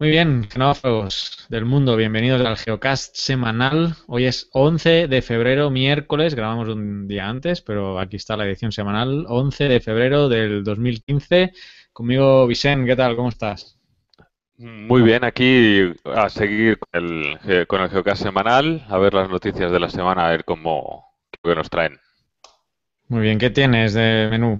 Muy bien, genófagos del mundo, bienvenidos al Geocast semanal. Hoy es 11 de febrero, miércoles, grabamos un día antes, pero aquí está la edición semanal, 11 de febrero del 2015. Conmigo, Vicente, ¿qué tal? ¿Cómo estás? Muy bien, aquí a seguir con el, eh, con Geocast semanal, a ver las noticias de la semana, a ver cómo qué nos traen. Muy bien, ¿qué tienes de menú?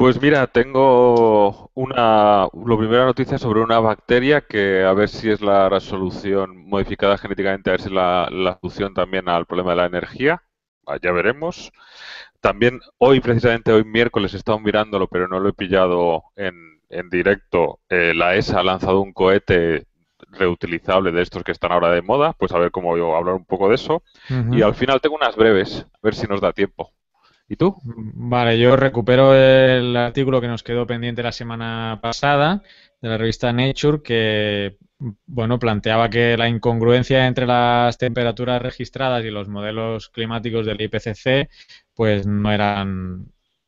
Pues mira, tengo una, la primera noticia sobre una bacteria que a ver si es la, resolución modificada genéticamente, a ver si es la, solución también al problema de la energía. Ah, ya veremos. También hoy, precisamente hoy miércoles, he estado mirándolo, pero no lo he pillado en, en directo. Eh, la ESA ha lanzado un cohete reutilizable de estos que están ahora de moda, pues a ver cómo a hablar un poco de eso. Y al final tengo unas breves, a ver si nos da tiempo. ¿Y tú? Vale, yo recupero el artículo que nos quedó pendiente la semana pasada de la revista Nature que bueno, planteaba que la incongruencia entre las temperaturas registradas y los modelos climáticos del IPCC pues no eran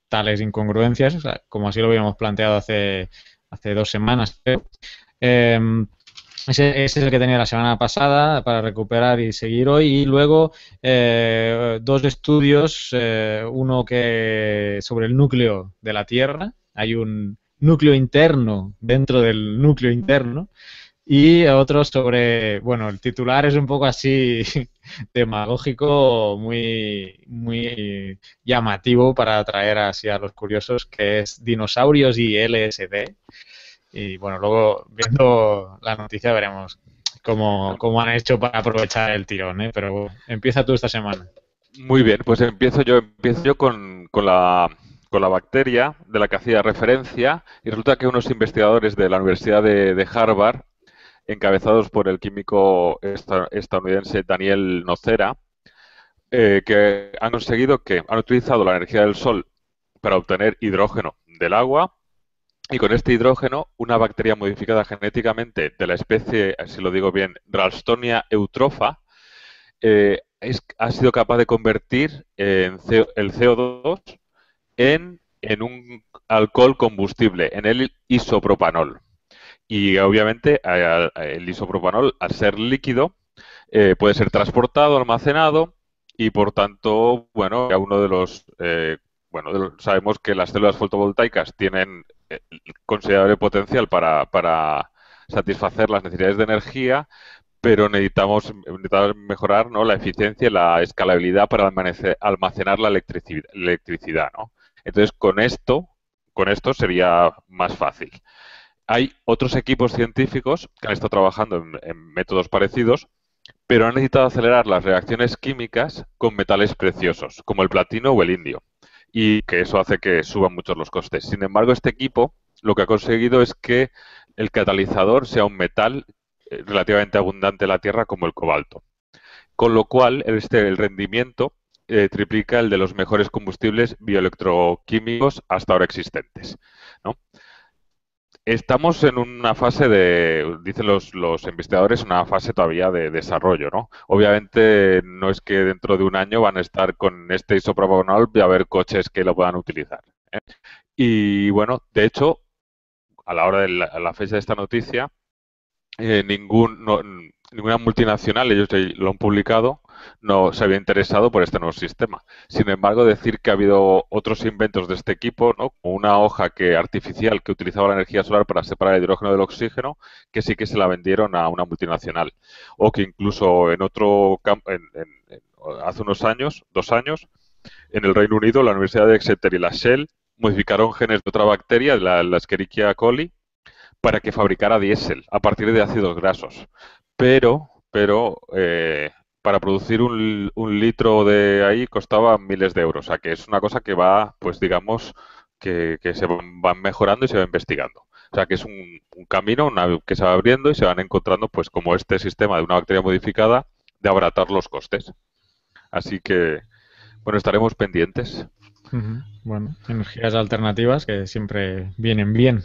tales incongruencias, como así lo habíamos planteado hace, hace dos semanas. Eh, ese, es el que tenía la semana pasada para recuperar y seguir hoy. Y luego eh, dos estudios, eh, uno que sobre el núcleo de la Tierra, hay un núcleo interno dentro del núcleo interno, y otro sobre, bueno, el titular es un poco así demagógico, muy, muy llamativo para atraer así a los curiosos, que es dinosaurios y LSD. Y bueno, luego viendo la noticia veremos cómo, han hecho para aprovechar el tirón, ¿eh? pero empieza tú esta semana. Muy bien, pues empiezo yo, empiezo yo con, con la bacteria de la que hacía referencia y resulta que unos investigadores de la Universidad de, Harvard, encabezados por el químico estadounidense Daniel Nocera, eh, que han conseguido que han utilizado la energía del sol para obtener hidrógeno del agua y con este hidrógeno, una bacteria modificada genéticamente de la especie, si lo digo bien, Ralstonia eutrofa, eh, es, ha sido capaz de convertir eh, el CO2 en, un alcohol combustible, en el isopropanol. Y obviamente el isopropanol, al ser líquido, eh, puede ser transportado, almacenado y por tanto, bueno, uno de los, bueno, sabemos que las células fotovoltaicas tienen considerable potencial para, satisfacer las necesidades de energía, pero necesitamos, mejorar ¿no? la eficiencia y la escalabilidad para almacenar la electricidad. Entonces, con esto, con esto sería más fácil. Hay otros equipos científicos que han estado trabajando en métodos parecidos, pero han necesitado acelerar las reacciones químicas con metales preciosos, como el platino o el indio y que eso hace que suban mucho los costes. Sin embargo, este equipo lo que ha conseguido es que el catalizador sea un metal eh, relativamente abundante en la Tierra como el cobalto. Con lo cual, este, el rendimiento eh, triplica el de los mejores combustibles bioelectroquímicos hasta ahora existentes. Estamos en una fase de, dicen los, los investigadores, una fase todavía de desarrollo, ¿no? Obviamente no es que dentro de un año van a estar con este isopropanol y a ver coches que lo puedan utilizar. ¿eh? Y bueno, de hecho, a la hora de la, fecha de esta noticia, eh, ningún, ninguna multinacional, ellos lo han publicado, no se había interesado por este nuevo sistema. Sin embargo, decir que ha habido otros inventos de este equipo, ¿no? una hoja que artificial que utilizaba la energía solar para separar el hidrógeno del oxígeno, que sí que se la vendieron a una multinacional. O que incluso en otro campo, hace unos años, dos años, en el Reino Unido, la Universidad de Exeter y la Shell modificaron genes de otra bacteria, la, la Escherichia coli, para que fabricara diésel a partir de ácidos grasos pero, pero eh, para producir un, litro de ahí costaba miles de euros. O sea, que es una cosa que va, pues digamos, que, se van mejorando y se va investigando. O sea, que es un, camino que se va abriendo y se van encontrando, pues como este sistema de una bacteria modificada, de abaratar los costes. Así que, bueno, estaremos pendientes. Bueno, energías alternativas que siempre vienen bien.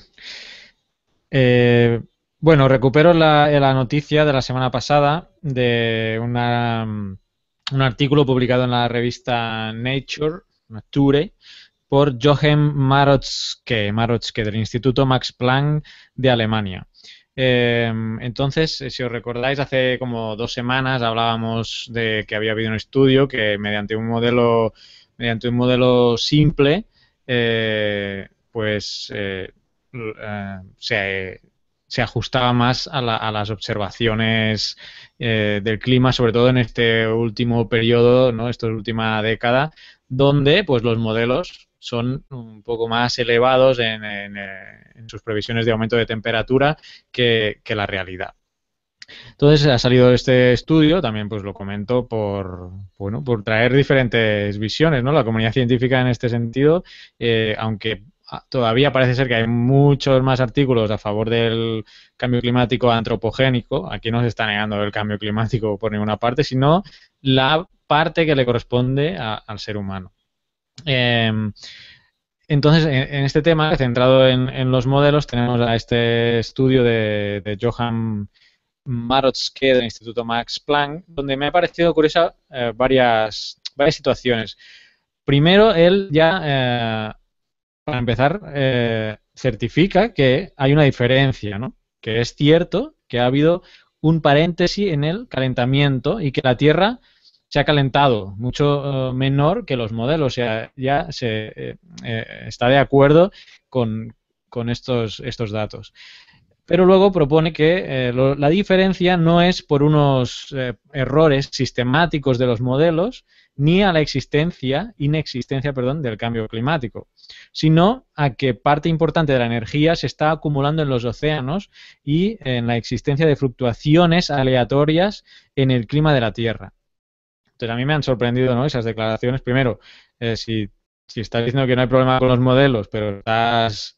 Eh, bueno, recupero la, noticia de la semana pasada de una, un artículo publicado en la revista Nature, Nature, por Jochen Marotzke, Marotzke del Instituto Max Planck de Alemania. Em, entonces, eh, si os recordáis, hace como dos semanas hablábamos de que había habido un estudio que mediante un modelo, mediante un modelo simple, eh, pues eh, se se ajustaba más a, las observaciones eh, del clima, sobre todo en este último periodo, ¿no? esta última década, donde pues los modelos son un poco más elevados en, sus previsiones de aumento de temperatura que, la realidad. Entonces ha salido este estudio, también pues lo comento por bueno, por traer diferentes visiones, ¿no? La comunidad científica en este sentido, eh, aunque todavía parece ser que hay muchos más artículos a favor del cambio climático antropogénico. Aquí no se está negando el cambio climático por ninguna parte, sino la parte que le corresponde al ser humano. Em, entonces, en, este tema, centrado en, los modelos, tenemos a este estudio de, Johan Marotzke del Instituto Max Planck, donde me ha parecido curiosa eh, varias, varias situaciones. Primero, él ya eh, para empezar, eh, certifica que hay una diferencia, Que es cierto que ha habido un paréntesis en el calentamiento y que la Tierra se ha calentado mucho eh, menor que los modelos. O sea, ya se eh, está de acuerdo con, estos, datos pero luego propone que la diferencia no es por unos errores sistemáticos de los modelos ni a la existencia, inexistencia, perdón, del cambio climático sino a que parte importante de la energía se está acumulando en los océanos y en la existencia de fluctuaciones aleatorias en el clima de la Tierra. Entonces, a mí me han sorprendido ¿no? esas declaraciones. Primero, eh, si, si estás diciendo que no hay problema con los modelos, pero estás,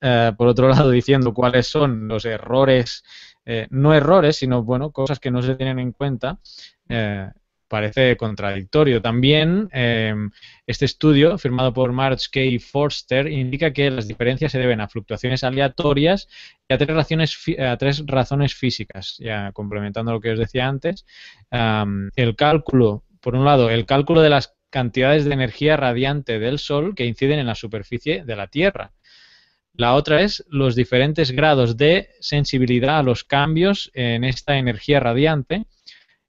eh, por otro lado, diciendo cuáles son los errores eh, no errores, sino bueno, cosas que no se tienen en cuenta, eh, parece contradictorio. También em, este estudio, firmado por March K. Forster, indica que las diferencias se deben a fluctuaciones aleatorias y a tres, razones, físicas. Ya complementando lo que os decía antes, el cálculo, por un lado, el cálculo de las cantidades de energía radiante del Sol que inciden en la superficie de la Tierra. La otra es los diferentes grados de sensibilidad a los cambios en esta energía radiante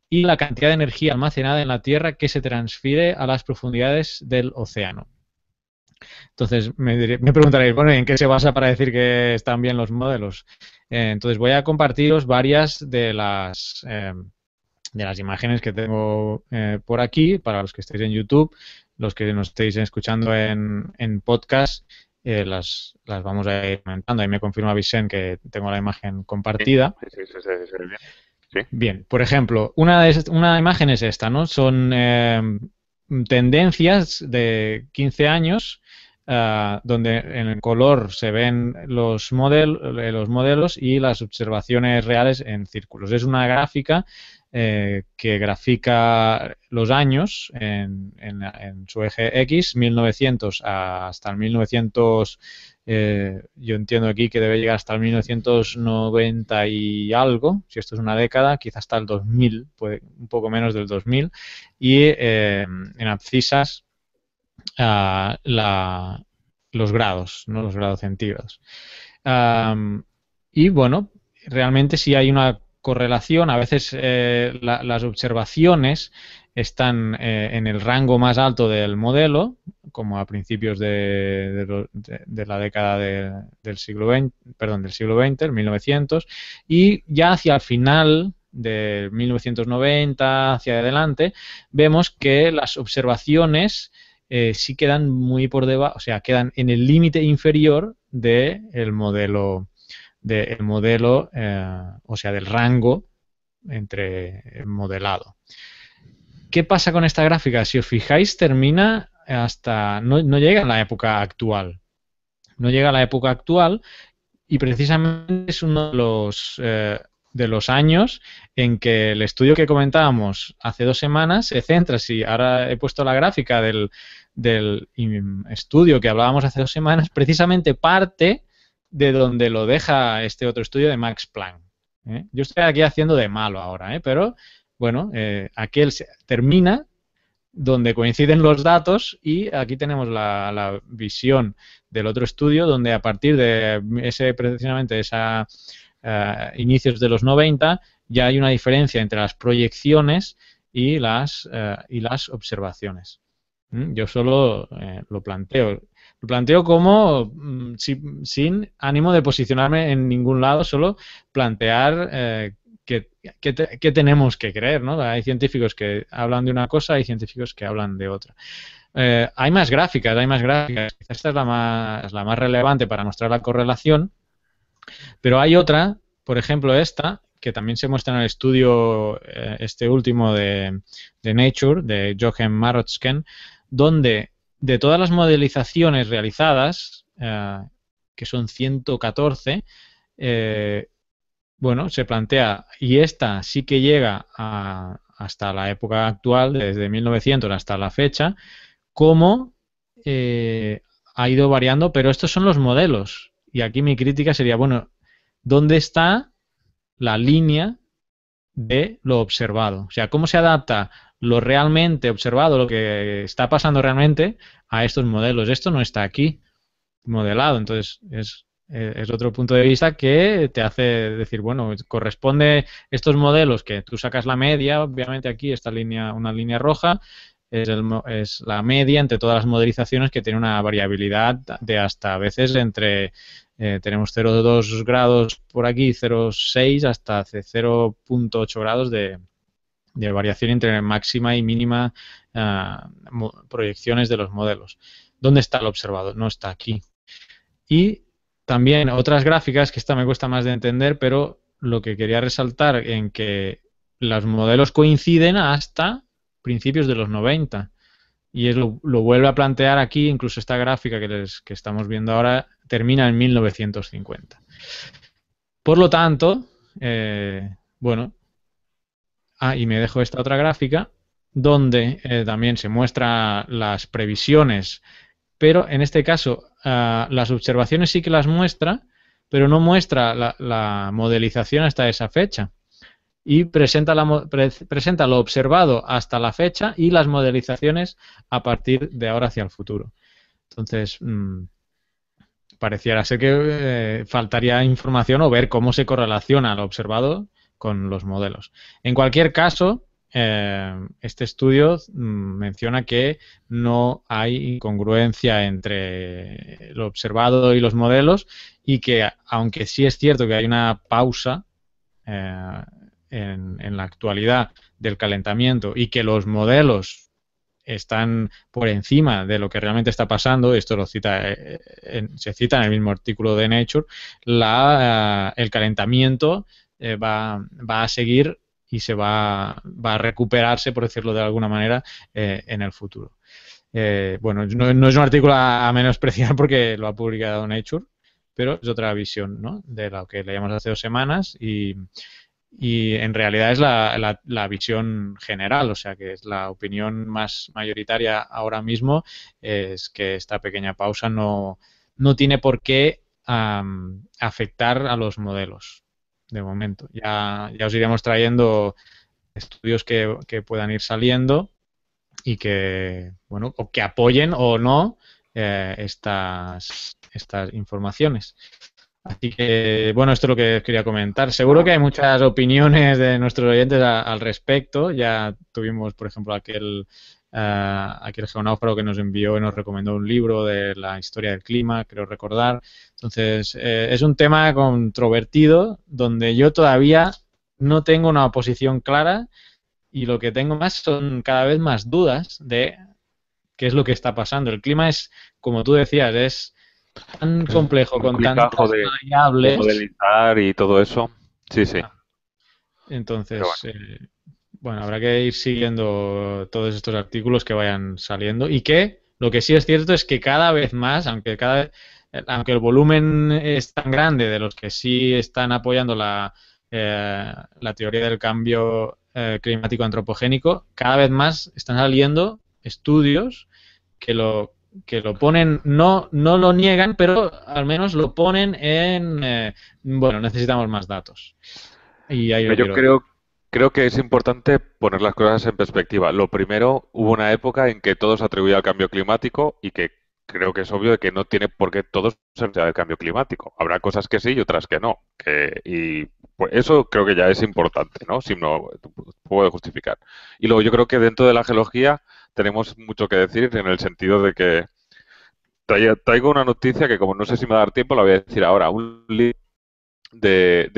y la cantidad de energía almacenada en la Tierra que se transfiere a las profundidades del océano. Entonces me, preguntaréis, bueno, ¿en qué se basa para decir que están bien los modelos? Eh, entonces voy a compartiros varias de las, eh, de las imágenes que tengo eh, por aquí, para los que estéis en YouTube, los que nos estéis escuchando en, podcast, las, las, vamos a ir comentando. Ahí me confirma Vicente que tengo la imagen compartida. Sí, sí, sí, Bien, por ejemplo, una, de, una imagen es esta, ¿no? Son eh, tendencias de 15 años ah, donde en el color se ven los, model, eh, los, modelos y las observaciones reales en círculos. Es una gráfica eh, que grafica los años en, en, su eje X, 1900 hasta el 1900. Eh, yo entiendo aquí que debe llegar hasta el 1990 y algo, si esto es una década, quizás hasta el 2000, un poco menos del 2000. Y eh, en abscisas ah, los grados, ¿no? los grados centígrados. y bueno, realmente si hay una correlación, a veces eh, las observaciones están eh, en el rango más alto del modelo, como a principios de, la década del siglo XX, perdón, del siglo el 1900, y ya hacia el final de 1990 hacia adelante, vemos que las observaciones eh, sí quedan muy por debajo, o sea, quedan en el límite inferior del modelo, modelo eh, o sea, del rango entre modelado. ¿Qué pasa con esta gráfica? Si os fijáis, termina hasta... no, llega a la época actual. No llega a la época actual y precisamente es uno de los, eh, de los años en que el estudio que comentábamos hace dos semanas se centra, si ahora he puesto la gráfica del, estudio que hablábamos hace dos semanas, precisamente parte de donde lo deja este otro estudio de Max Planck. ¿eh? Yo estoy aquí haciendo de malo ahora, ¿eh? pero bueno, eh, aquel se termina donde coinciden los datos y aquí tenemos la, visión del otro estudio donde a partir de ese precisamente esa eh, inicios de los 90 ya hay una diferencia entre las proyecciones y las eh, y las observaciones. Mm, yo solo lo planteo lo planteo como mm, sin ánimo de posicionarme en ningún lado, solo plantear que, tenemos que creer, Hay científicos que hablan de una cosa, y científicos que hablan de otra. Eh, hay más gráficas, hay más gráficas. Esta es la más, la más relevante para mostrar la correlación, pero hay otra, por ejemplo esta, que también se muestra en el estudio eh, este último de, de, Nature, de Jochen Marotzken, donde de todas las modelizaciones realizadas, eh, que son 114, eh, bueno, se plantea, y esta sí que llega hasta la época actual, desde 1900 hasta la fecha, cómo eh, ha ido variando, pero estos son los modelos. Y aquí mi crítica sería, bueno, ¿dónde está la línea de lo observado? O sea, ¿cómo se adapta lo realmente observado, lo que está pasando realmente, a estos modelos? Esto no está aquí modelado, entonces es eh, es otro punto de vista que te hace decir, bueno, corresponde estos modelos que tú sacas la media, obviamente aquí esta línea, una línea roja, es, la media entre todas las modelizaciones que tiene una variabilidad de hasta a veces entre, eh, tenemos 0,2 grados por aquí, 0,6 hasta 0,8 grados de, variación entre máxima y mínima ah, proyecciones de los modelos. ¿Dónde está el observador? No está aquí. Y también otras gráficas, que esta me cuesta más de entender, pero lo que quería resaltar en que los modelos coinciden hasta principios de los 90. Y lo, vuelve a plantear aquí, incluso esta gráfica que, les, que estamos viendo ahora termina en 1950. Por lo tanto, eh, bueno, ah, y me dejo esta otra gráfica donde eh, también se muestran las previsiones pero en este caso ah, las observaciones sí que las muestra, pero no muestra la, modelización hasta esa fecha. Y presenta, lo observado hasta la fecha y las modelizaciones a partir de ahora hacia el futuro. Entonces, mm, pareciera ser que eh, faltaría información o ver cómo se correlaciona lo observado con los modelos. En cualquier caso, Em, este estudio mm, menciona que no hay incongruencia entre lo observado y los modelos y que aunque sí es cierto que hay una pausa eh, en, la actualidad del calentamiento y que los modelos están por encima de lo que realmente está pasando, esto lo cita, eh, se cita en el mismo artículo de Nature, el calentamiento eh, va, a seguir y se va, va a recuperarse, por decirlo de alguna manera, eh, en el futuro. Eh, bueno, no, es un artículo a, menospreciar porque lo ha publicado Nature, pero es otra visión de lo que leíamos hace dos semanas y, en realidad es la, la, visión general, o sea que es la opinión más mayoritaria ahora mismo, es que esta pequeña pausa no, no tiene por qué afectar a los modelos de momento. Ya, ya os iremos trayendo estudios que, que, puedan ir saliendo y que, bueno, o que apoyen o no eh, estas, estas informaciones. Así que, bueno, esto es lo que quería comentar. Seguro que hay muchas opiniones de nuestros oyentes al respecto. Ya tuvimos, por ejemplo, aquel eh, aquí el geonáufrago que nos envió y nos recomendó un libro de la historia del clima, creo recordar. Entonces, eh, es un tema controvertido donde yo todavía no tengo una posición clara y lo que tengo más son cada vez más dudas de qué es lo que está pasando. El clima es, como tú decías, es tan complejo, con tantas de, variables. Modelizar y todo eso. Sí, sí. Ah. Entonces, bueno, habrá que ir siguiendo todos estos artículos que vayan saliendo y que lo que sí es cierto es que cada vez más, aunque cada aunque el volumen es tan grande de los que sí están apoyando la, eh, la teoría del cambio eh, climático antropogénico, cada vez más están saliendo estudios que lo que lo ponen, no, no lo niegan, pero al menos lo ponen en, eh, bueno, necesitamos más datos. Y yo creo Creo que es importante poner las cosas en perspectiva. Lo primero, hubo una época en que todos se atribuía al cambio climático y que creo que es obvio de que no tiene por qué todos ser el cambio climático. Habrá cosas que sí y otras que no. y pues, eso creo que ya es importante, ¿no? Si no puedo justificar. Y luego yo creo que dentro de la geología tenemos mucho que decir en el sentido de que traigo una noticia que como no sé si me va a dar tiempo, la voy a decir ahora. Un libro de,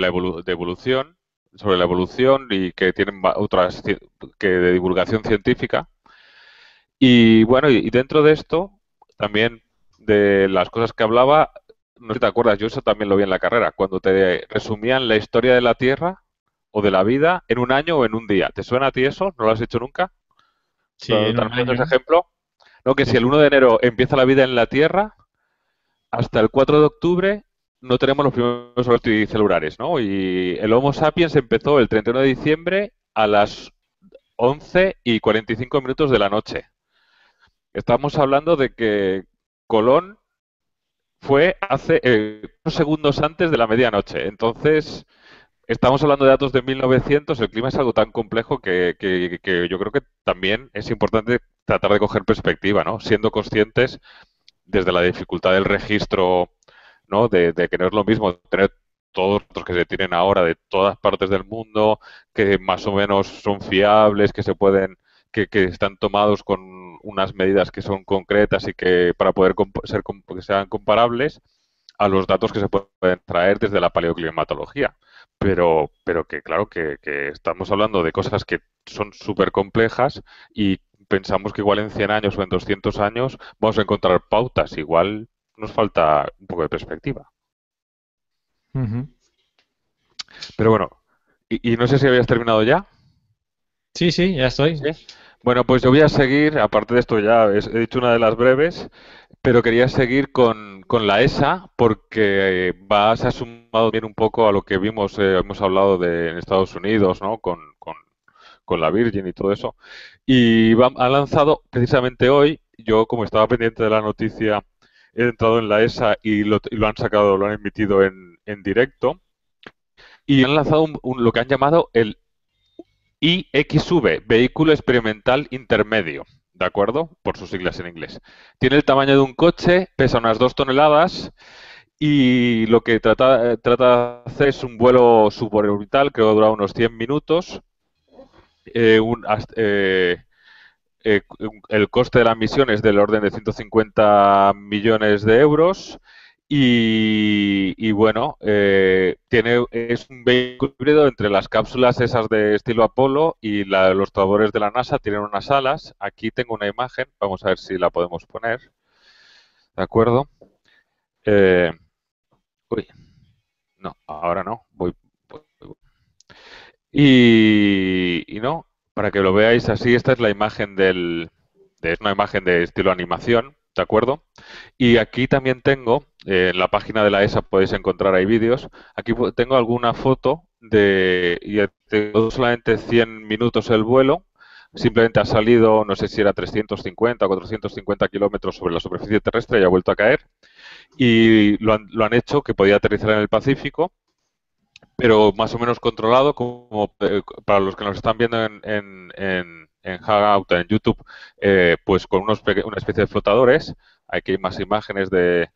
la de evolución sobre la evolución y que tienen otras que de divulgación científica. Y bueno, y dentro de esto, también de las cosas que hablaba, no sé si te acuerdas, yo eso también lo vi en la carrera, cuando te resumían la historia de la Tierra o de la vida en un año o en un día. ¿Te suena a ti eso? ¿No lo has hecho nunca? Sí. ¿También ese ejemplo? No, que si el 1 de enero empieza la vida en la Tierra, hasta el 4 de octubre no tenemos los primeros celulares, ¿no? Y el Homo sapiens empezó el 31 de diciembre a las 11 y 45 minutos de la noche. Estamos hablando de que Colón fue hace eh, unos segundos antes de la medianoche. Entonces, estamos hablando de datos de 1900, el clima es algo tan complejo que, que yo creo que también es importante tratar de coger perspectiva, ¿no? Siendo conscientes desde la dificultad del registro ¿no? De, que no es lo mismo tener todos los que se tienen ahora de todas partes del mundo, que más o menos son fiables, que se pueden, que, están tomados con unas medidas que son concretas y que para poder ser que sean comparables a los datos que se pueden traer desde la paleoclimatología. Pero, pero que claro que, que estamos hablando de cosas que son súper complejas y pensamos que igual en 100 años o en 200 años vamos a encontrar pautas, igual nos falta un poco de perspectiva. Pero bueno, y, no sé si habías terminado ya. Sí, sí, ya estoy. Bueno, pues yo voy a seguir, aparte de esto ya he dicho una de las breves, pero quería seguir con, la ESA porque eh, va, se ha sumado bien un poco a lo que vimos, eh, hemos hablado de en Estados Unidos, ¿no? Con, la Virgin y todo eso. Y ha lanzado precisamente hoy, yo como estaba pendiente de la noticia he entrado en la ESA y lo, han sacado, lo han emitido en, directo. Y han lanzado un, lo que han llamado el IXV, Vehículo Experimental Intermedio, ¿de acuerdo? Por sus siglas en inglés. Tiene el tamaño de un coche, pesa unas dos toneladas y lo que trata, trata de hacer es un vuelo suborbital, creo que durar unos 100 minutos. Eh, eh, eh, el coste de la misión es del orden de 150 millones de euros y, bueno, eh, tiene, es un vehículo híbrido entre las cápsulas esas de estilo Apolo y la, los trabajadores de la NASA tienen unas alas. Aquí tengo una imagen, vamos a ver si la podemos poner. ¿De acuerdo? Eh, uy, no, ahora no, voy, voy. Y, y, no, para que lo veáis así, esta es la imagen del... Es una imagen de estilo animación, ¿de acuerdo? Y aquí también tengo, eh, en la página de la ESA podéis encontrar ahí vídeos, aquí tengo alguna foto de... Y tengo solamente 100 minutos el vuelo, simplemente ha salido, no sé si era 350 o 450 kilómetros sobre la superficie terrestre y ha vuelto a caer. Y lo han, lo han, hecho que podía aterrizar en el Pacífico pero más o menos controlado, como eh, para los que nos están viendo en, en, en, en en YouTube, eh, pues con unos, una especie de flotadores. Aquí hay más imágenes de,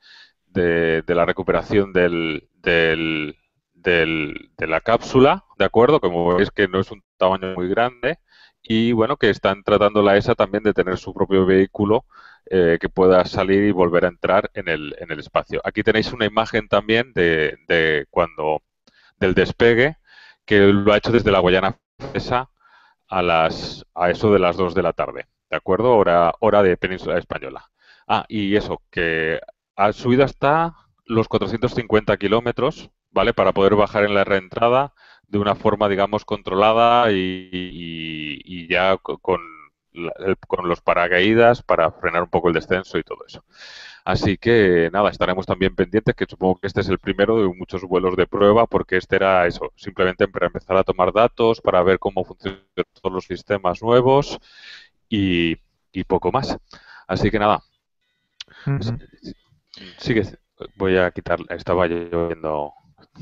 de, la recuperación del, del, de la cápsula, ¿de acuerdo? Como veis que no es un tamaño muy grande y bueno, que están tratando la ESA también de tener su propio vehículo eh, que pueda salir y volver a entrar en el, en el espacio. Aquí tenéis una imagen también de, de cuando del despegue, que lo ha hecho desde la Guayana Francesa a, las, a eso de las 2 de la tarde, ¿de acuerdo? Hora, hora de Península Española. Ah, y eso, que ha subido hasta los 450 kilómetros, ¿vale? Para poder bajar en la reentrada de una forma, digamos, controlada y, y ya con con los paracaídas para frenar un poco el descenso y todo eso. Así que nada, estaremos también pendientes, que supongo que este es el primero de muchos vuelos de prueba, porque este era eso, simplemente para empezar a tomar datos, para ver cómo funcionan todos los sistemas nuevos y, poco más. Así que nada. Sigue. Voy a quitar. Estaba yo viendo.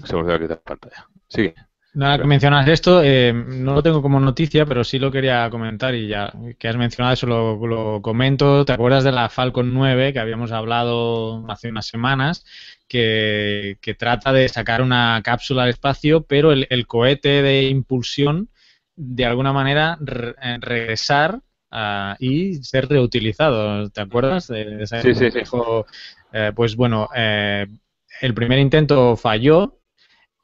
Se volvió a quitar la pantalla. Sigue. Nada que mencionas esto, eh, no lo tengo como noticia, pero sí lo quería comentar y ya que has mencionado eso lo, comento. ¿Te acuerdas de la Falcon 9 que habíamos hablado hace unas semanas? Que, trata de sacar una cápsula al espacio, pero el, cohete de impulsión, de alguna manera, eh, regresar ah, y ser reutilizado. ¿Te acuerdas de, sí, sí, sí. Eh, pues bueno, el primer intento falló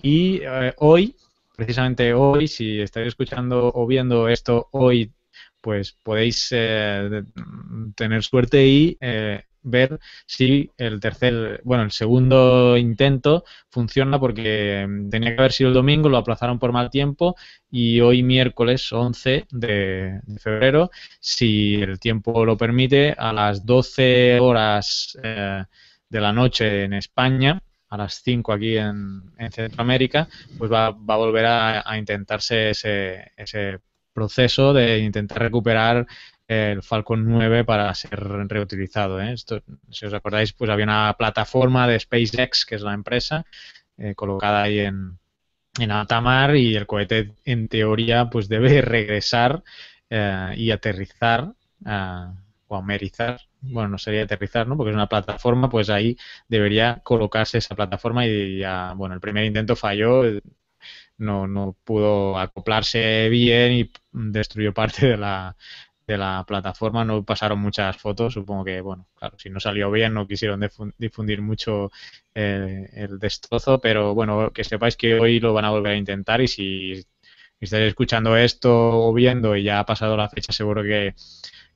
y hoy precisamente hoy, si estáis escuchando o viendo esto hoy, pues podéis eh, mm, tener suerte y eh, ver si el tercer, bueno, el segundo intento funciona porque mm, tenía que haber sido el domingo, lo aplazaron por mal tiempo y hoy miércoles 11 de, febrero, si el tiempo lo permite, a las 12 horas eh, de la noche en España, a las 5 aquí en, Centroamérica, pues va, a volver a, intentarse ese, proceso de intentar recuperar el Falcon 9 para ser reutilizado. ¿eh? Esto, si os acordáis, pues había una plataforma de SpaceX, que es la empresa, eh, colocada ahí en, en y el cohete, en teoría, pues debe regresar eh, y aterrizar o amerizar bueno, no sería aterrizar, ¿no? Porque es una plataforma, pues ahí debería colocarse esa plataforma y ya, bueno, el primer intento falló, no, no pudo acoplarse bien y destruyó parte de la, de la plataforma, no pasaron muchas fotos, supongo que, bueno, claro, si no salió bien no quisieron difundir mucho eh, el destrozo, pero bueno, que sepáis que hoy lo van a volver a intentar y si estáis escuchando esto o viendo y ya ha pasado la fecha, seguro que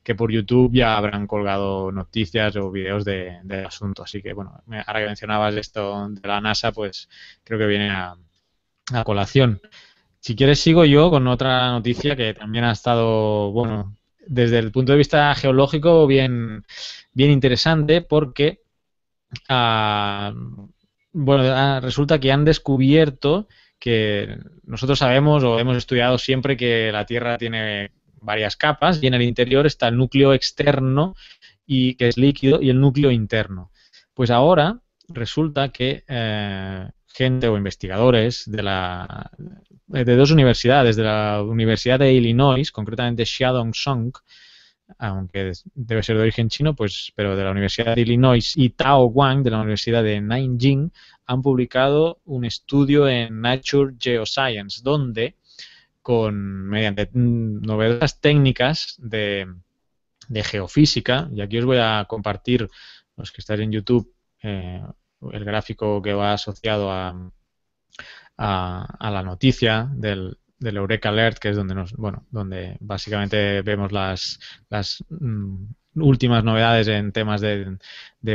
que por YouTube ya habrán colgado noticias o videos del de asunto. Así que, bueno, ahora que mencionabas esto de la NASA, pues creo que viene a, colación. Si quieres, sigo yo con otra noticia que también ha estado, bueno, desde el punto de vista geológico, bien, bien interesante, porque ah, bueno, ah, resulta que han descubierto que nosotros sabemos o hemos estudiado siempre que la Tierra tiene varias capas y en el interior está el núcleo externo y que es líquido y el núcleo interno. Pues ahora resulta que eh, gente o investigadores de, la, de dos universidades, de la Universidad de Illinois, concretamente Xiaodong aunque debe ser de origen chino, pues, pero de la Universidad de Illinois y Tao Wang de la Universidad de Nanjing han publicado un estudio en Nature Geoscience donde con, mediante mm, novedosas técnicas de, de, geofísica. Y aquí os voy a compartir, los que estáis en YouTube, eh, el gráfico que va asociado a, a, la noticia del, del Eureka Alert, que es donde nos, bueno, donde básicamente vemos las, las mm, últimas novedades en temas de,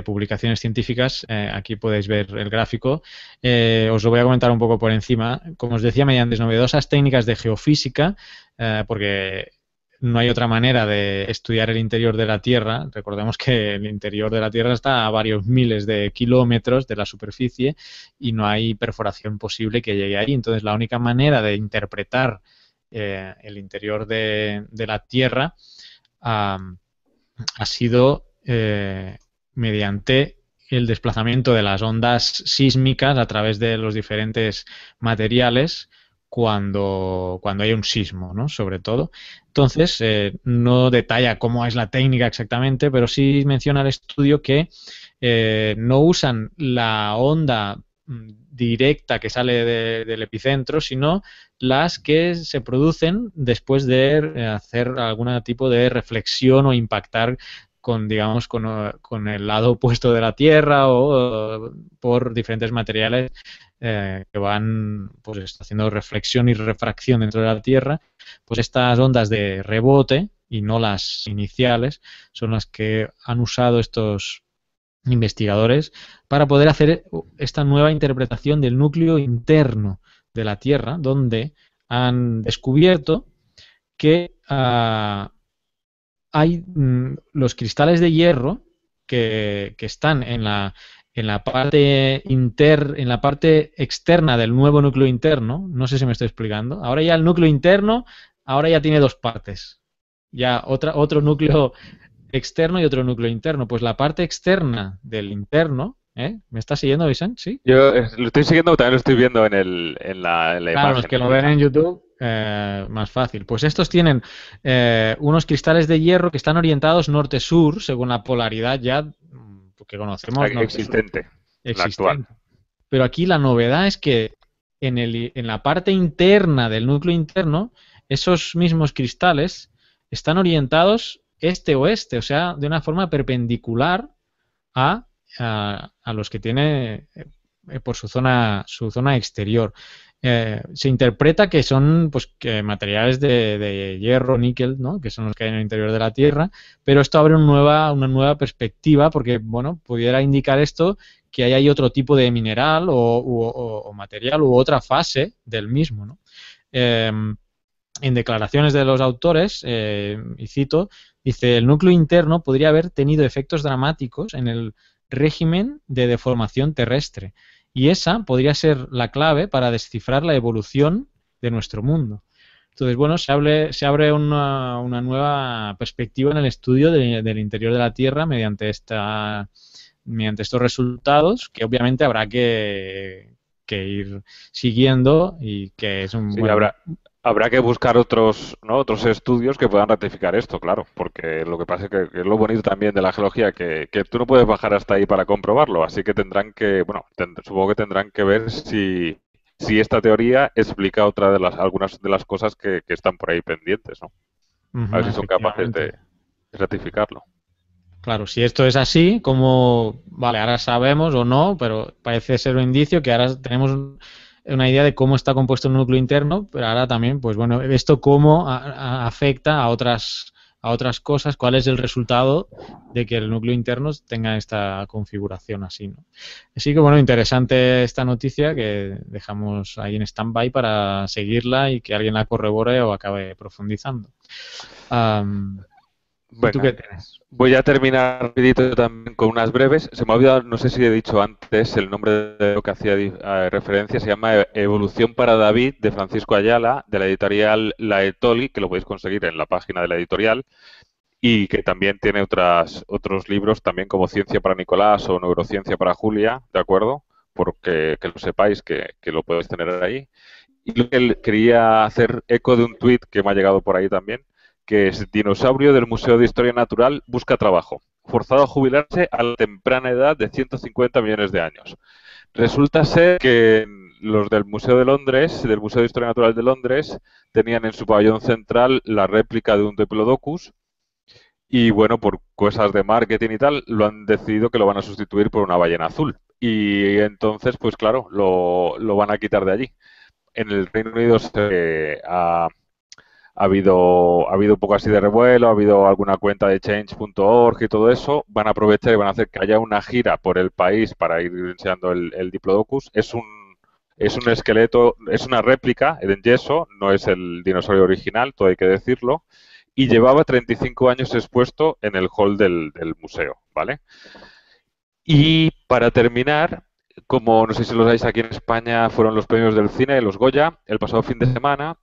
publicaciones científicas. Eh, aquí podéis ver el gráfico. Eh, os lo voy a comentar un poco por encima. Como os decía, mediante novedosas técnicas de geofísica, eh, porque no hay otra manera de estudiar el interior de la Tierra. Recordemos que el interior de la Tierra está a varios miles de kilómetros de la superficie y no hay perforación posible que llegue ahí. Entonces, la única manera de interpretar el interior de, la Tierra ha sido eh, mediante el desplazamiento de las ondas sísmicas a través de los diferentes materiales cuando, cuando hay un sismo, ¿no? Sobre todo. Entonces, eh, no detalla cómo es la técnica exactamente, pero sí menciona el estudio que eh, no usan la onda mm, directa que sale del epicentro, sino las que se producen después de eh, hacer algún tipo de reflexión o impactar con digamos con, el lado opuesto de la Tierra o, por diferentes materiales eh, que van pues haciendo reflexión y refracción dentro de la Tierra pues estas ondas de rebote y no las iniciales son las que han usado estos investigadores para poder hacer esta nueva interpretación del núcleo interno de la Tierra, donde han descubierto que ah, hay mm, los cristales de hierro que, que están en la, en la parte inter, en la parte externa del nuevo núcleo interno, no sé si me estoy explicando. Ahora ya el núcleo interno, ahora ya tiene dos partes. Ya otra, otro núcleo externo y otro núcleo interno. Pues la parte externa del interno, ¿eh? ¿me está siguiendo, Vicente? Sí. Yo lo estoy siguiendo, también lo estoy viendo en, el, en la, en claro, los que lo ven en YouTube. Eh, más fácil. Pues estos tienen eh, unos cristales de hierro que están orientados norte-sur, según la polaridad ya mm, que conocemos. Ah, existente. actual. Pero aquí la novedad es que en, el, en la parte interna del núcleo interno, esos mismos cristales están orientados este-oeste, o sea, de una forma perpendicular a, los que tiene eh, por su zona, su zona exterior. Eh, se interpreta que son pues, que materiales de, de, hierro, níquel, ¿no? que son los que hay en el interior de la Tierra, pero esto abre una nueva, una nueva perspectiva porque bueno, pudiera indicar esto que ahí hay otro tipo de mineral o, o, material u otra fase del mismo. Eh, en declaraciones de los autores, y cito, Dice, el núcleo interno podría haber tenido efectos dramáticos en el régimen de deformación terrestre y esa podría ser la clave para descifrar la evolución de nuestro mundo. Entonces, bueno, se, se abre una, nueva perspectiva en el estudio del interior de la Tierra mediante, esta, mediante estos resultados que obviamente habrá que, ir siguiendo y que es un... Habrá que buscar otros, ¿no? otros estudios que puedan ratificar esto, claro, porque lo que pasa es que, es lo bonito también de la geología, que, tú no puedes bajar hasta ahí para comprobarlo, así que tendrán que, bueno, supongo que tendrán que ver si, si esta teoría explica otra de las, algunas de las cosas que, que están por ahí pendientes, ¿no? a ver si son capaces de ratificarlo. Claro, si esto es así, como, vale, ahora sabemos o no, pero parece ser un indicio que ahora tenemos un una idea de cómo está compuesto el núcleo interno, pero ahora también, pues bueno, esto cómo afecta a otras, a otras cosas, cuál es el resultado de que el núcleo interno tenga esta configuración así. Así que bueno, interesante esta noticia que dejamos ahí en stand-by para seguirla y que alguien la corrobore o acabe profundizando. Voy a terminar rapidito también con unas breves. Se me ha olvidado, no sé si he dicho antes, el nombre de lo que hacía eh, referencia. Se llama e- Evolución para David, de Francisco Ayala, de la editorial La Etoli, que lo podéis conseguir en la página de la editorial y que también tiene otras, otros libros, también como Ciencia para Nicolás o Neurociencia para Julia, ¿de acuerdo? Porque que lo sepáis, que, que lo podéis tener ahí. Y lo que quería hacer eco de un tuit que me ha llegado por ahí también, que es dinosaurio del Museo de Historia Natural, busca trabajo, forzado a jubilarse a la temprana edad de 150 millones de años. Resulta ser que los del Museo de Londres, del Museo de Historia Natural de Londres, tenían en su pabellón central la réplica de un Diplodocus y bueno, por cosas de marketing y tal, lo han decidido que lo van a sustituir por una ballena azul. Y entonces, pues claro, lo, van a quitar de allí. En el Reino Unido se ha habido, ha habido un poco así de revuelo, ha habido alguna cuenta de change.org y todo eso, van a aprovechar y van a hacer que haya una gira por el país para ir enseñando el, Diplodocus. Es un es un esqueleto, es una réplica en yeso, no es el dinosaurio original, todo hay que decirlo, y llevaba 35 años expuesto en el hall del, museo, ¿vale? Y para terminar, como no sé si lo sabéis, aquí en España fueron los premios del cine, los Goya, el pasado fin de semana,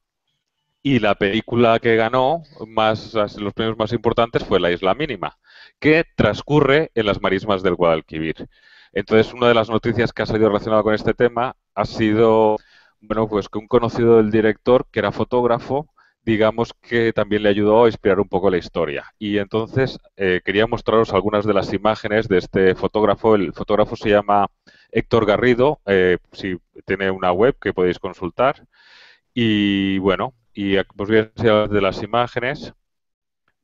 y la película que ganó más, los premios más importantes fue La Isla Mínima, que transcurre en las marismas del Guadalquivir. Entonces, una de las noticias que ha salido relacionada con este tema ha sido, bueno, pues que un conocido del director, que era fotógrafo, digamos que también le ayudó a inspirar un poco la historia. Y entonces eh, quería mostraros algunas de las imágenes de este fotógrafo. El fotógrafo se llama Héctor Garrido, eh, si tiene una web que podéis consultar. Y bueno, y os pues, voy a enseñar de las imágenes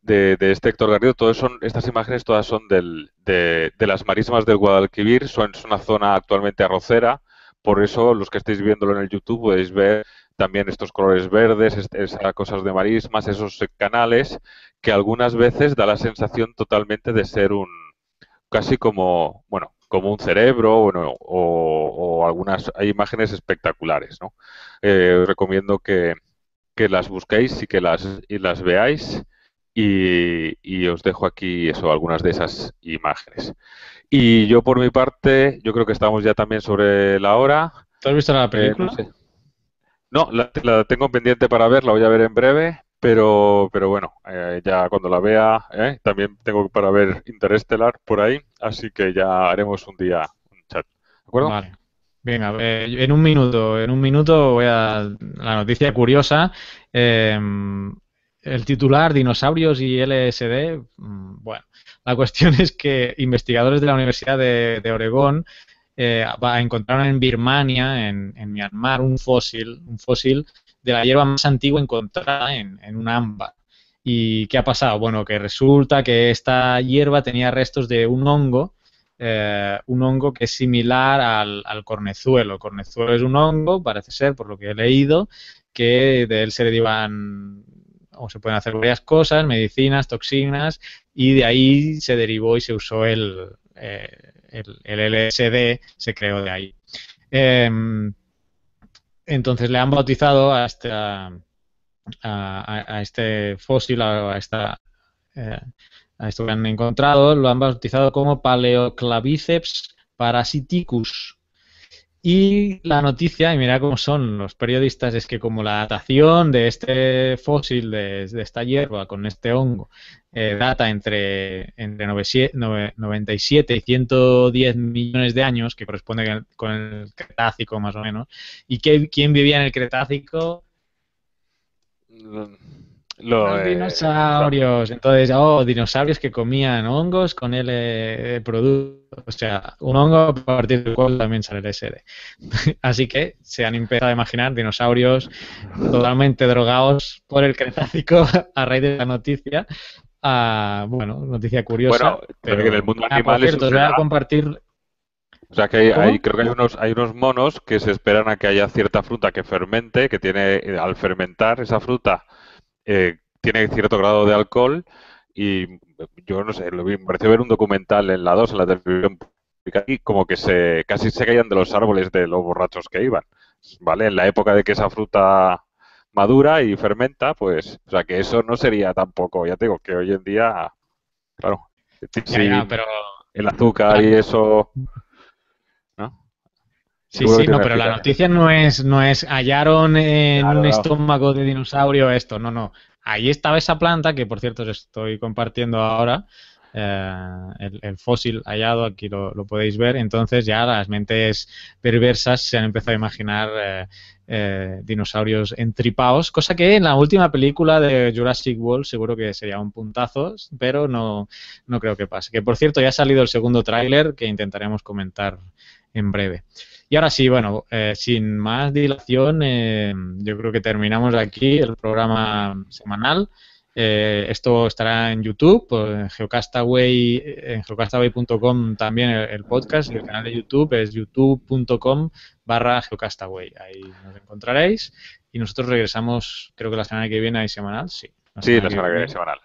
de, este Héctor Garrido. Todas son, estas imágenes todas son del, de, las marismas del Guadalquivir, son, es una zona actualmente arrocera, por eso los que estéis viéndolo en el YouTube podéis ver también estos colores verdes, esas cosas de marismas, esos canales, que algunas veces da la sensación totalmente de ser un, casi como, bueno, como un cerebro bueno, o, algunas hay imágenes espectaculares. ¿no? Eh, recomiendo que, que las busquéis y que las, y las veáis. Y, os dejo aquí eso, algunas de esas imágenes. Y yo por mi parte, yo creo que estamos ya también sobre la hora. ¿Te has visto la eh, película? no, la, tengo pendiente para ver, la voy a ver en breve, pero, pero bueno, eh, ya cuando la vea, eh, también tengo para ver Interestelar por ahí, así que ya haremos un día un chat. ¿De acuerdo? Venga, en un minuto, en un minuto voy a la noticia curiosa. Em, el titular, dinosaurios y LSD. Mm, bueno, la cuestión es que investigadores de la Universidad de, Oregón eh, encontraron en Birmania, en, Myanmar, un fósil, un fósil de la hierba más antigua encontrada en, en un ámbar. ¿Y qué ha pasado? Bueno, que resulta que esta hierba tenía restos de un hongo eh, un hongo que es similar al, al, cornezuelo. cornezuelo es un hongo, parece ser, por lo que he leído, que de él se derivan o se pueden hacer varias cosas, medicinas, toxinas, y de ahí se derivó y se usó el, eh, el, LSD, se creó de ahí. Em, entonces le han bautizado a, a, a este fósil, a, esta eh, esto que han encontrado lo han bautizado como Paleoclaviceps parasiticus. Y la noticia, y mira cómo son los periodistas, es que como la datación de este fósil, de, esta hierba con este hongo, eh, data entre, entre 97 y 110 millones de años, que corresponde con el Cretácico más o menos, ¿y quién vivía en el Cretácico? Mm los eh, dinosaurios. Entonces, oh, dinosaurios que comían hongos con el producto. O sea, un hongo a partir del cual también sale el SD. Así que se han empezado a imaginar dinosaurios totalmente drogados por el Cretácico a raíz de la noticia. Ah, bueno, noticia curiosa. pero en el mundo ah, animal es cierto, voy a compartir o sea que hay, creo que hay unos, hay unos monos que se esperan a que haya cierta fruta que fermente, que tiene, al fermentar esa fruta eh, tiene cierto grado de alcohol y yo no sé, me pareció ver un documental en la 2, en la televisión pública, y como que se casi se caían de los árboles de los borrachos que iban, ¿vale? En la época de que esa fruta madura y fermenta, pues, o sea, que eso no sería tampoco, ya te digo, que hoy en día, claro, pero... el azúcar y eso Sí, sí, no, pero la noticia no es, no es hallaron en un estómago de dinosaurio esto, no, no. Ahí estaba esa planta, que por cierto os estoy compartiendo ahora, eh, el, fósil hallado, aquí lo, podéis ver, entonces ya las mentes perversas se han empezado a imaginar eh, eh dinosaurios entripaos, cosa que en la última película de Jurassic World seguro que sería un puntazo, pero no, no creo que pase. Que por cierto ya ha salido el segundo tráiler que intentaremos comentar en breve. Y ahora sí, bueno, eh, sin más dilación, eh, yo creo que terminamos aquí el programa semanal. Eh, esto estará en YouTube, pues, en Geocastaway, en geocastaway.com también el, podcast, el canal de YouTube es youtube.com barra geocastaway. Ahí nos encontraréis y nosotros regresamos, creo que la semana que viene hay semanal, sí. sí, la semana que viene, viene semanal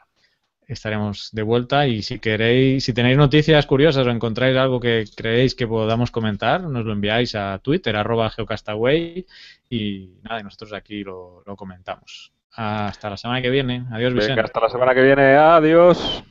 estaremos de vuelta y si queréis, si tenéis noticias curiosas o encontráis algo que creéis que podamos comentar, nos lo enviáis a Twitter, arroba geocastaway y nada, nosotros aquí lo, comentamos. Hasta la semana que viene. Adiós, Vicente. hasta la semana que viene. Adiós.